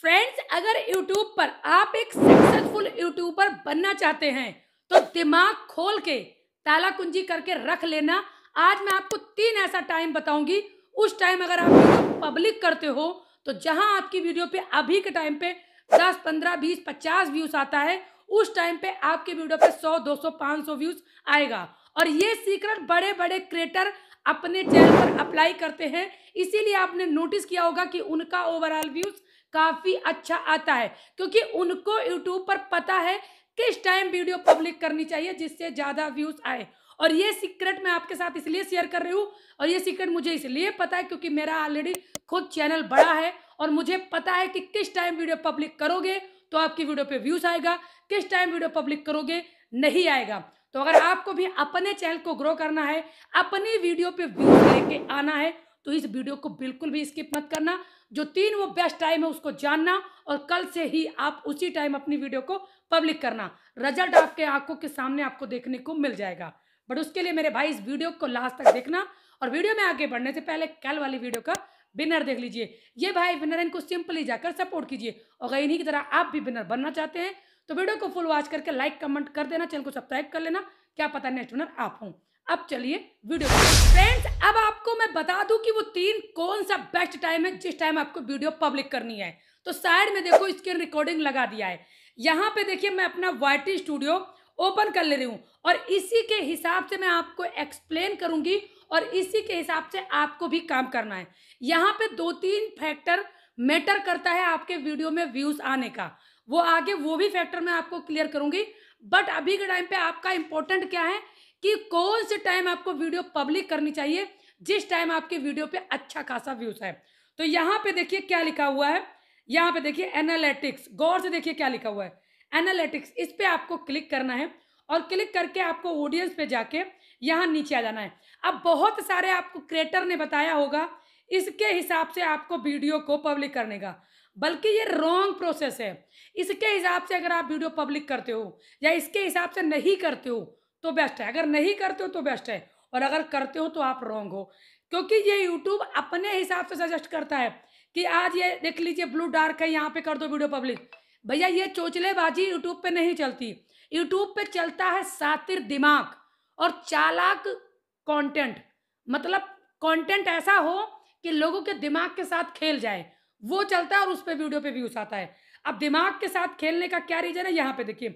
Friends अगर YouTube पर आप एक सक्सेसफुल यूट्यूबर बनना चाहते हैं तो दिमाग खोल के ताला कुंजी करके रख लेना आज मैं आपको तीन ऐसा टाइम बताऊंगी उस टाइम अगर आप वीडियो पब्लिक करते हो तो जहां आपकी वीडियो पे अभी के टाइम पे 10, 15, 20, 50 व्यूज आता है उस टाइम पे आपके वीडियो पे 100, 200, 500 व्यूज आएगा और ये सीक्रेट बड़े बड़े क्रिएटर अपने चैनल पर अप्लाई करते हैं इसीलिए आपने नोटिस किया होगा कि उनका ओवरऑल व्यूज काफ़ी अच्छा आता है क्योंकि उनको यूट्यूब पर पता है किस टाइम वीडियो पब्लिक करनी चाहिए जिससे ज़्यादा व्यूज़ आए और ये सीक्रेट मैं आपके साथ इसलिए शेयर कर रही हूँ और ये सीक्रेट मुझे इसलिए पता है क्योंकि मेरा ऑलरेडी खुद चैनल बड़ा है और मुझे पता है कि किस टाइम वीडियो पब्लिक करोगे तो आपकी वीडियो पे व्यूज़ आएगा किस टाइम वीडियो पब्लिक करोगे नहीं आएगा तो अगर आपको भी अपने चैनल को ग्रो करना है अपनी वीडियो पे व्यूज लेके आना है तो इस वीडियो को बिल्कुल भी स्किप मत करना जो तीन वो बेस्ट टाइम है उसको जानना और कल से ही आप उसी टाइम अपनी वीडियो को पब्लिक करना रिजल्ट आपके आंखों के सामने आपको देखने को मिल जाएगा बट उसके लिए मेरे भाई इस वीडियो को लास्ट तक देखना और वीडियो में आगे बढ़ने से पहले कल वाली वीडियो का विनर देख लीजिए ये भाई विनर इनको सिंपली जाकर सपोर्ट कीजिए और अगर इन्हीं की तरह आप भी विनर बनना चाहते हैं तो वीडियो को फुल वॉच करके लाइक कमेंट कर देना चैनल को सब्सक्राइब कर लेना क्या पता नेक्स्ट विनर आप हूँ अब चलिए वीडियो फ्रेंड्स अब आपको मैं बता दूं कि वो तीन कौन सा बेस्ट टाइम है जिस टाइम आपको वीडियो पब्लिक करनी है तो साइड में देखो स्क्रीन रिकॉर्डिंग लगा दिया है यहाँ पे देखिए मैं अपना वाई स्टूडियो ओपन कर ले रही हूँ और इसी के हिसाब से मैं आपको एक्सप्लेन करूंगी और इसी के हिसाब से आपको भी काम करना है यहाँ पे दो तीन फैक्टर मैटर करता है आपके वीडियो में व्यूज़ आने का वो आगे वो भी फैक्टर मैं आपको क्लियर करूंगी बट अभी के टाइम पे आपका इंपॉर्टेंट क्या है कि कौन से टाइम आपको वीडियो पब्लिक करनी चाहिए जिस टाइम आपके वीडियो पे अच्छा खासा व्यूज है तो यहाँ पे देखिए क्या लिखा हुआ है यहाँ पे देखिए एनालिटिक्स गौर से देखिए क्या लिखा हुआ है एनालिटिक्स इस पर आपको क्लिक करना है और क्लिक करके आपको ऑडियंस पे जाके यहाँ नीचे आ जाना है अब बहुत सारे आपको क्रिएटर ने बताया होगा इसके हिसाब से आपको वीडियो को पब्लिक करने का बल्कि ये रॉन्ग प्रोसेस है इसके हिसाब से अगर आप वीडियो पब्लिक करते हो या इसके हिसाब से नहीं करते हो तो बेस्ट है अगर नहीं करते हो तो बेस्ट है और अगर करते हो तो आप रॉन्ग हो क्योंकि ये यूट्यूब अपने हिसाब से सजेस्ट करता है कि आज ये देख लीजिए ब्लू डार्क है यहाँ पे कर दो वीडियो पब्लिक भैया ये चोचलेबाजी यूट्यूब पे नहीं चलती यूट्यूब पे चलता है सातिर दिमाग और चालाक कंटेंट मतलब कंटेंट ऐसा हो कि लोगों के दिमाग के साथ खेल जाए वो चलता है और उस पर वीडियो पे व्यूज आता है अब दिमाग के साथ खेलने का क्या रीजन है यहाँ पे देखिए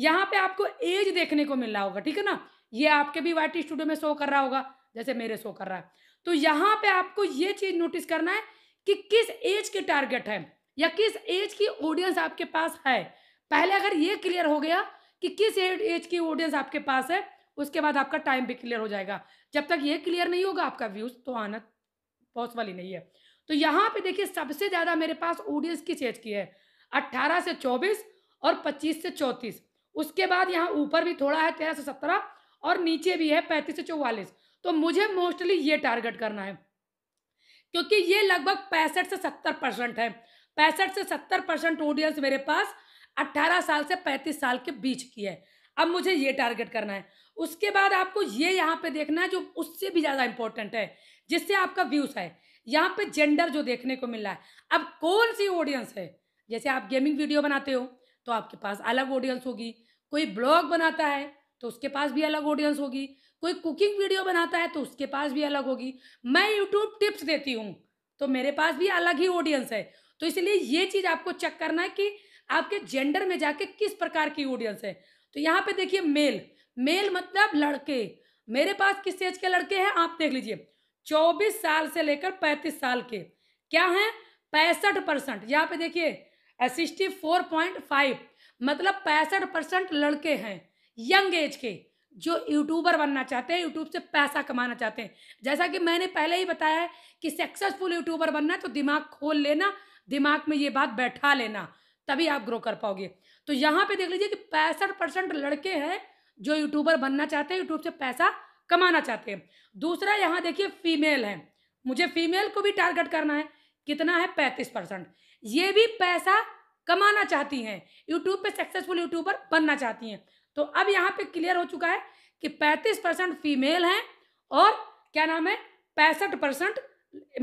यहाँ पे आपको एज देखने को मिल रहा होगा ठीक है ना ये आपके भी वाई स्टूडियो में शो कर रहा होगा जैसे मेरे शो कर रहा है तो यहाँ पे आपको ये चीज नोटिस करना है कि किस एज के टारगेट है या किस एज की ऑडियंस आपके पास है पहले अगर ये क्लियर हो गया कि किस एज की ऑडियंस आपके पास है उसके बाद आपका टाइम भी क्लियर हो जाएगा जब तक ये क्लियर नहीं होगा आपका व्यूज तो आना पॉसिबल ही नहीं है तो यहाँ पे देखिए सबसे ज़्यादा मेरे पास ऑडियंस किस एज की है अट्ठारह से चौबीस और पच्चीस से चौंतीस उसके बाद यहाँ ऊपर भी थोड़ा है तेरह से सत्रह और नीचे भी है पैंतीस से चौवालीस तो मुझे मोस्टली ये टारगेट करना है क्योंकि ये लगभग पैंसठ से सत्तर परसेंट है पैंसठ से सत्तर परसेंट ऑडियंस मेरे पास अट्ठारह साल से पैंतीस साल के बीच की है अब मुझे ये टारगेट करना है उसके बाद आपको ये यहाँ पे देखना है जो उससे भी ज़्यादा इंपॉर्टेंट है जिससे आपका व्यूज़ है यहाँ पे जेंडर जो देखने को मिल रहा है अब कौन सी ऑडियंस है जैसे आप गेमिंग वीडियो बनाते हो तो आपके पास अलग ऑडियंस होगी कोई ब्लॉग बनाता है तो उसके पास भी अलग ऑडियंस होगी कोई कुकिंग वीडियो बनाता है तो उसके पास भी अलग होगी मैं यूट्यूब टिप्स देती हूँ तो मेरे पास भी अलग ही ऑडियंस है तो इसलिए ये चीज़ आपको चेक करना है कि आपके जेंडर में जाके किस प्रकार की ऑडियंस है तो यहाँ पे देखिए मेल मेल मतलब लड़के मेरे पास किस एज के लड़के हैं आप देख लीजिए चौबीस साल से लेकर पैंतीस साल के क्या हैं पैंसठ परसेंट यहाँ पे देखिए सिक्सटी फोर पॉइंट फाइव मतलब पैंसठ परसेंट लड़के हैं यंग एज के जो यूट्यूबर बनना चाहते हैं यूट्यूब से पैसा कमाना चाहते हैं जैसा कि मैंने पहले ही बताया है कि सक्सेसफुल यूट्यूबर बनना है तो दिमाग खोल लेना दिमाग में ये बात बैठा लेना तभी आप ग्रो कर पाओगे तो यहाँ पे देख लीजिए कि पैंसठ परसेंट लड़के हैं जो यूट्यूबर बनना चाहते हैं यूट्यूब से पैसा कमाना चाहते हैं दूसरा यहाँ देखिए फीमेल है मुझे फीमेल को भी टारगेट करना है कितना है पैंतीस परसेंट ये भी पैसा कमाना चाहती हैं यूट्यूब पे सक्सेसफुल यूट्यूबर बनना चाहती हैं तो अब यहाँ पे क्लियर हो चुका है कि पैंतीस परसेंट फीमेल हैं और क्या नाम है पैंसठ परसेंट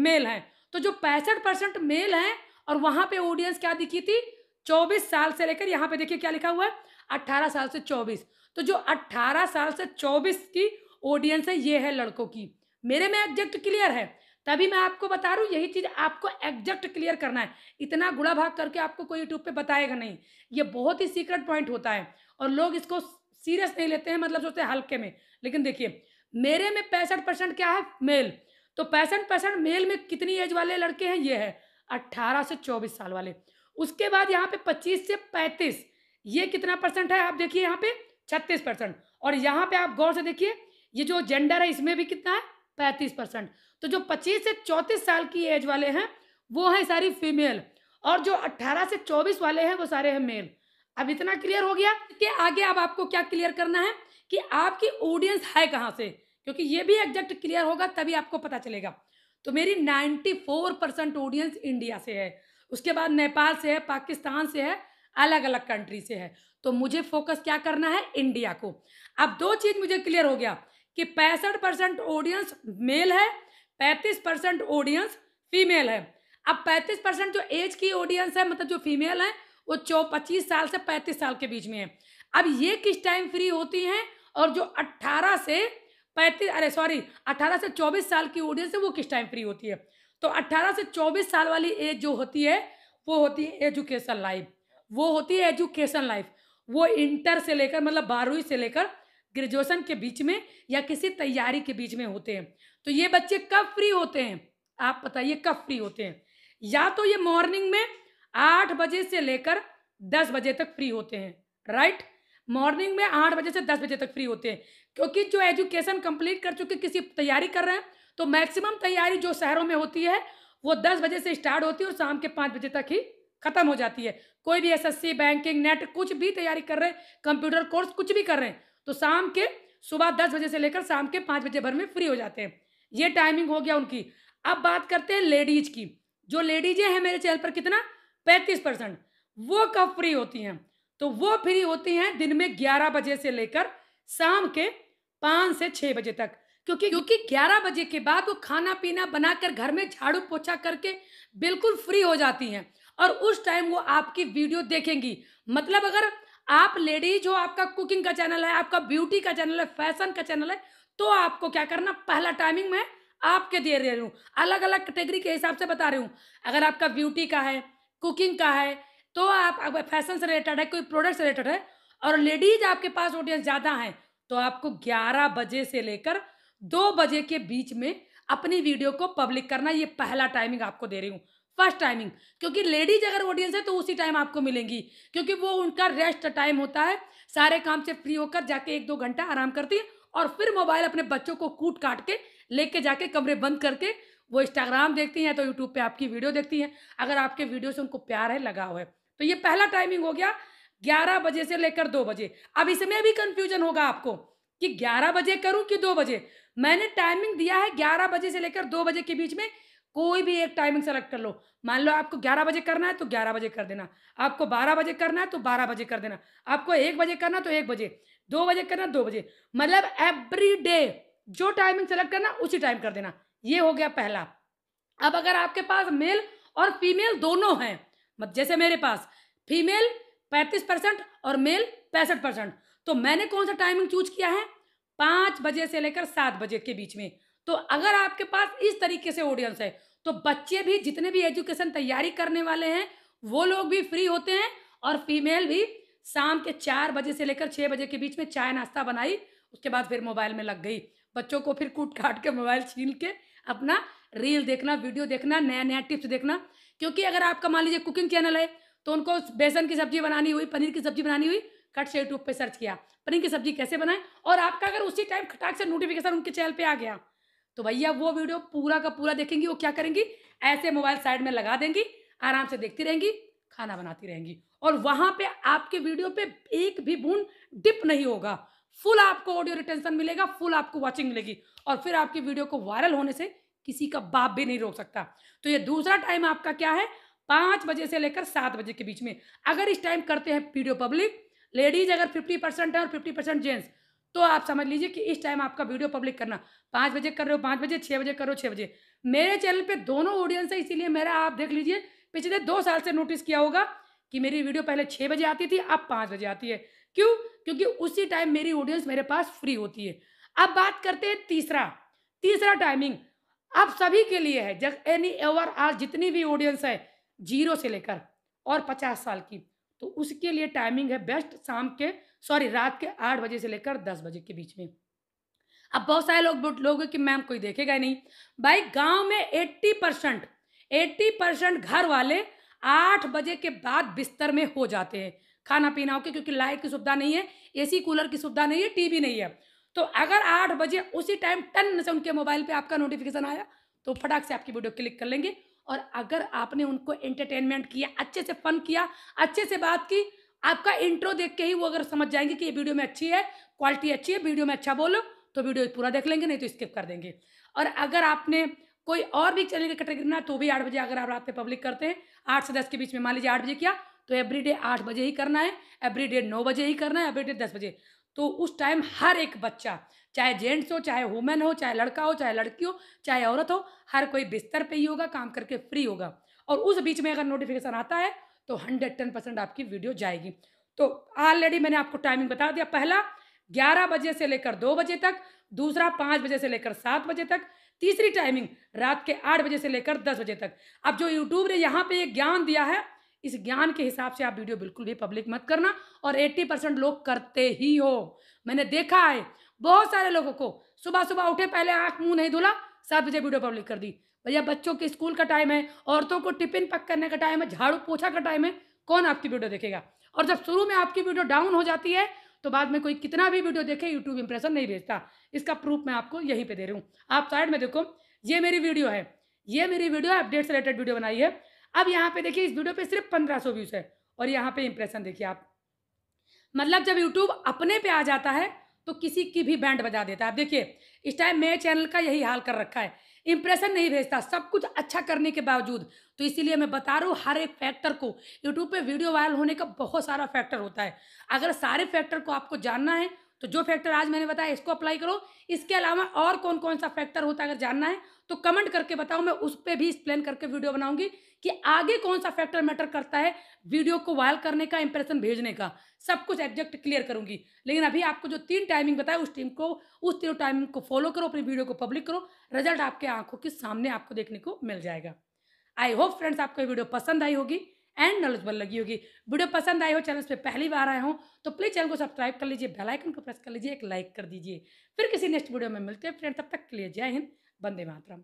मेल हैं तो जो पैंसठ परसेंट मेल हैं और वहाँ पे ऑडियंस क्या दिखी थी चौबीस साल से लेकर यहाँ पे देखिए क्या लिखा हुआ है अट्ठारह साल से चौबीस तो जो अट्ठारह साल से चौबीस की ऑडियंस है ये है लड़कों की मेरे में एग्जैक्ट क्लियर है तभी मैं आपको बता रहा हूँ यही चीज़ आपको एग्जैक्ट क्लियर करना है इतना गुड़ा भाग करके आपको कोई यूट्यूब पे बताएगा नहीं ये बहुत ही सीक्रेट पॉइंट होता है और लोग इसको सीरियस नहीं लेते हैं मतलब सोचते हैं हल्के में लेकिन देखिए मेरे में पैंसठ परसेंट क्या है मेल तो पैंसठ परसेंट मेल में कितनी एज वाले लड़के हैं ये है अट्ठारह से चौबीस साल वाले उसके बाद यहाँ पे पच्चीस से पैंतीस ये कितना परसेंट है आप देखिए यहाँ पे छत्तीस परसेंट और यहाँ पे आप गौर से देखिए ये जो जेंडर है इसमें भी कितना है पैंतीस परसेंट तो जो पच्चीस से चौंतीस साल की एज वाले हैं वो हैं सारी फीमेल और जो अट्ठारह से चौबीस वाले हैं वो सारे हैं मेल अब इतना क्लियर हो गया कि आगे अब आपको क्या क्लियर करना है कि आपकी ऑडियंस है कहाँ से क्योंकि ये भी एग्जैक्ट क्लियर होगा तभी आपको पता चलेगा तो मेरी ninety four percent audience India से है उसके बाद नेपाल से है पाकिस्तान से है अलग अलग कंट्री से है तो मुझे फोकस क्या करना है इंडिया को अब दो चीज़ मुझे क्लियर हो गया कि पैंसठ परसेंट ऑडियंस मेल है पैंतीस परसेंट ऑडियंस फीमेल है अब पैंतीस परसेंट जो एज की ऑडियंस है मतलब जो फीमेल है वो चौ पच्चीस साल से पैंतीस साल के बीच में है अब ये किस टाइम फ्री होती हैं और जो अट्ठारह से पैंतीस अरे सॉरी अट्ठारह से चौबीस साल की ऑडियंस है वो किस टाइम फ्री होती है तो अट्ठारह से चौबीस साल वाली एज जो होती है वो होती है एजुकेशन लाइफ वो होती है एजुकेशन लाइफ वो इंटर से लेकर मतलब बारहवीं से लेकर ग्रेजुएशन के बीच में या किसी तैयारी के बीच में होते हैं तो ये बच्चे कब फ्री होते हैं आप बताइए कब फ्री होते हैं या तो ये मॉर्निंग में आठ बजे से लेकर दस बजे तक फ्री होते हैं राइट मॉर्निंग में आठ बजे से दस बजे तक फ्री होते हैं क्योंकि जो एजुकेशन कंप्लीट कर चुके किसी तैयारी कर रहे हैं तो मैक्सिमम तैयारी जो शहरों में होती है वो दस बजे से स्टार्ट होती है और शाम के पाँच बजे तक ही खत्म हो जाती है कोई भी एसएससी बैंकिंग नेट कुछ भी तैयारी कर रहे हैं कंप्यूटर कोर्स कुछ भी कर रहे हैं तो शाम के सुबह दस बजे से लेकर शाम के पाँच बजे भर में फ्री हो जाते हैं ये टाइमिंग हो गया उनकी अब बात करते हैं लेडीज की जो लेडीजें हैं मेरे चैनल पर कितना पैंतीस परसेंट वो कब फ्री होती हैं तो वो फ्री होती हैं दिन में ग्यारह बजे से लेकर शाम के पाँच से छः बजे तक क्योंकि क्योंकि ग्यारह बजे के बाद वो खाना पीना बनाकर घर में झाड़ू पोछा करके बिल्कुल फ्री हो जाती हैं और उस टाइम वो आपकी वीडियो देखेंगी मतलब अगर आप लेडी जो आपका कुकिंग का चैनल है आपका ब्यूटी का चैनल है फैशन का चैनल है तो आपको क्या करना पहला टाइमिंग मैं आपके दे रही हूँ अलग अलग कैटेगरी के हिसाब से बता रही हूँ अगर आपका ब्यूटी का है कुकिंग का है तो आप अगर फैशन से रिलेटेड है कोई प्रोडक्ट से रिलेटेड है और लेडीज आपके पास ऑडियंस ज़्यादा हैं तो आपको ग्यारह बजे से लेकर दो बजे के बीच में अपनी वीडियो को पब्लिक करना ये पहला टाइमिंग आपको दे रही हूँ फर्स्ट टाइमिंग क्योंकि लेडीज अगर ऑडियंस है तो उसी टाइम आपको मिलेंगी क्योंकि वो उनका रेस्ट टाइम होता है सारे काम से फ्री होकर जाके एक दो घंटा आराम करती है और फिर मोबाइल अपने बच्चों को कूट काट के लेके जाके कमरे बंद करके वो इंस्टाग्राम देखती हैं तो यूट्यूब पे आपकी वीडियो देखती हैं अगर आपके वीडियो से उनको प्यार है लगाव है तो ये पहला टाइमिंग हो गया ग्यारह बजे से लेकर दो बजे अब इसमें भी कंफ्यूजन होगा आपको कि ग्यारह बजे करूं कि दो बजे मैंने टाइमिंग दिया है ग्यारह बजे से लेकर दो बजे के बीच में कोई भी एक टाइमिंग सेलेक्ट कर लो मान लो आपको 11 बजे करना है तो 11 बजे कर देना आपको 12 बजे करना है तो 12 बजे कर देना आपको एक बजे करना तो एक बजे दो बजे करना दो बजे मतलब एवरी डे जो टाइमिंग सेलेक्ट करना उसी टाइम कर देना ये हो गया पहला अब अगर आपके पास मेल और फीमेल दोनों हैं जैसे मेरे पास फीमेल पैंतीस परसेंट और मेल पैंसठ परसेंट तो मैंने कौन सा टाइमिंग चूज किया है पाँच बजे से लेकर सात बजे के बीच में तो अगर आपके पास इस तरीके से ऑडियंस है तो बच्चे भी जितने भी एजुकेशन तैयारी करने वाले हैं वो लोग भी फ्री होते हैं और फीमेल भी शाम के चार बजे से लेकर छः बजे के बीच में चाय नाश्ता बनाई उसके बाद फिर मोबाइल में लग गई बच्चों को फिर कूट काट के मोबाइल छीन के अपना रील देखना वीडियो देखना नया नया टिप्स देखना क्योंकि अगर आपका मान लीजिए कुकिंग चैनल है तो उनको बेसन की सब्जी बनानी हुई पनीर की सब्जी बनानी हुई कट से यूट्यूब पर सर्च किया पनीर की सब्जी कैसे बनाएं और आपका अगर उसी टाइम खटाक से नोटिफिकेशन उनके चैनल पर आ गया तो भैया वो वीडियो पूरा का पूरा देखेंगी वो क्या करेंगी ऐसे मोबाइल साइड में लगा देंगी आराम से देखती रहेंगी खाना बनाती रहेंगी और वहां पे आपके वीडियो पे एक भी बूंद डिप नहीं होगा फुल आपको ऑडियो रिटेंशन मिलेगा फुल आपको वॉचिंग मिलेगी और फिर आपकी वीडियो को वायरल होने से किसी का बाप भी नहीं रोक सकता तो ये दूसरा टाइम आपका क्या है पाँच बजे से लेकर सात बजे के बीच में अगर इस टाइम करते हैं वीडियो पब्लिक लेडीज अगर फिफ्टी परसेंट है और फिफ्टी परसेंट जेंट्स तो आप समझ लीजिए कि इस टाइम आपका वीडियो पब्लिक करना पाँच बजे कर रहे हो पाँच बजे छः बजे करो छः बजे मेरे चैनल पे दोनों ऑडियंस है इसीलिए मेरा आप देख लीजिए पिछले दो साल से नोटिस किया होगा कि मेरी वीडियो पहले छः बजे आती थी अब पाँच बजे आती है क्यों क्योंकि उसी टाइम मेरी ऑडियंस मेरे पास फ्री होती है अब बात करते हैं तीसरा तीसरा टाइमिंग अब सभी के लिए है जब एनी एवर आज जितनी भी ऑडियंस है जीरो से लेकर और पचास साल की तो उसके लिए टाइमिंग है बेस्ट शाम के सॉरी रात के आठ बजे से लेकर दस बजे के बीच में अब बहुत सारे लोग लोग कि मैम कोई देखेगा नहीं भाई गांव में एट्टी परसेंट एट्टी परसेंट घर वाले आठ बजे के बाद बिस्तर में हो जाते हैं खाना पीना होके क्योंकि लाइट की सुविधा नहीं है एसी कूलर की सुविधा नहीं है टीवी नहीं है तो अगर आठ बजे उसी टाइम टन से उनके मोबाइल पे आपका नोटिफिकेशन आया तो फटाक से आपकी वीडियो क्लिक कर लेंगे और अगर आपने उनको एंटरटेनमेंट किया अच्छे से फन किया अच्छे से बात की आपका इंट्रो देख के ही वो अगर समझ जाएंगे कि ये वीडियो में अच्छी है क्वालिटी अच्छी है वीडियो में अच्छा बोलो तो वीडियो पूरा देख लेंगे नहीं तो स्किप कर देंगे और अगर आपने कोई और भी चैनल की कैटेगरी ना तो भी आठ बजे अगर आप रात में पब्लिक करते हैं आठ से दस के बीच में मान लीजिए आठ बजे किया तो एवरी डे आठ बजे ही करना है एवरी डे नौ बजे ही करना है एवरी डे दस बजे तो उस टाइम हर एक बच्चा चाहे जेंट्स हो चाहे वुमेन हो चाहे लड़का हो चाहे लड़की हो चाहे औरत हो हर कोई बिस्तर पे ही होगा काम करके फ्री होगा और उस बीच में अगर नोटिफिकेशन आता है तो हंड्रेड टेन परसेंट आपकी वीडियो जाएगी तो ऑलरेडी मैंने आपको टाइमिंग बता दिया पहला ग्यारह बजे से लेकर दो बजे तक दूसरा पाँच बजे से लेकर सात बजे तक तीसरी टाइमिंग रात के आठ बजे से लेकर दस बजे तक अब जो यूट्यूब ने यहाँ पे ये ज्ञान दिया है इस ज्ञान के हिसाब से आप वीडियो बिल्कुल भी पब्लिक मत करना और 80 परसेंट लोग करते ही हो मैंने देखा है बहुत सारे लोगों को सुबह सुबह उठे पहले आंख मुंह नहीं धुला सात बजे वीडियो पब्लिक कर दी भैया बच्चों के स्कूल का टाइम है औरतों को टिफिन पक करने का टाइम है झाड़ू पोछा का टाइम है कौन आपकी वीडियो देखेगा और जब शुरू में आपकी वीडियो डाउन हो जाती है तो बाद में कोई कितना भी वीडियो देखे यूट्यूब इंप्रेशन नहीं भेजता इसका प्रूफ मैं आपको यहीं पे दे रही हूँ आप साइड में देखो ये मेरी वीडियो है ये मेरी वीडियो अपडेट से रिलेटेड वीडियो बनाई है अब यहाँ पे देखिए इस वीडियो पे सिर्फ पंद्रह सौ व्यूज है और यहाँ पे इंप्रेशन देखिए आप मतलब जब यूट्यूब अपने पे आ जाता है तो किसी की भी बैंड बजा देता है आप देखिए इस टाइम मेरे चैनल का यही हाल कर रखा है इंप्रेशन नहीं भेजता सब कुछ अच्छा करने के बावजूद तो इसीलिए मैं बता रहा हूँ हर एक फैक्टर को यूट्यूब पे वीडियो वायरल होने का बहुत सारा फैक्टर होता है अगर सारे फैक्टर को आपको जानना है तो जो फैक्टर आज मैंने बताया इसको अप्लाई करो इसके अलावा और कौन कौन सा फैक्टर होता है अगर जानना है तो कमेंट करके बताओ मैं उस पर भी एक्सप्लेन करके वीडियो बनाऊंगी कि आगे कौन सा फैक्टर मैटर करता है वीडियो को वायल करने का इंप्रेशन भेजने का सब कुछ एग्जैक्ट क्लियर करूंगी लेकिन अभी आपको जो तीन टाइमिंग बताया उस टीम को उस तीनों टाइमिंग को फॉलो करो अपनी वीडियो को पब्लिक करो रिजल्ट आपके आंखों के सामने आपको देखने को मिल जाएगा आई होप फ्रेंड्स आपको ये वीडियो पसंद आई होगी एंड नॉलेजबल लगी होगी वीडियो पसंद आई हो चैनल पे पहली बार आए हो तो प्लीज़ चैनल को सब्सक्राइब कर लीजिए बेल आइकन को प्रेस कर लीजिए एक लाइक कर दीजिए फिर किसी नेक्स्ट वीडियो में मिलते हैं फ्रेंड तब तक के लिए जय हिंद Vande Matra.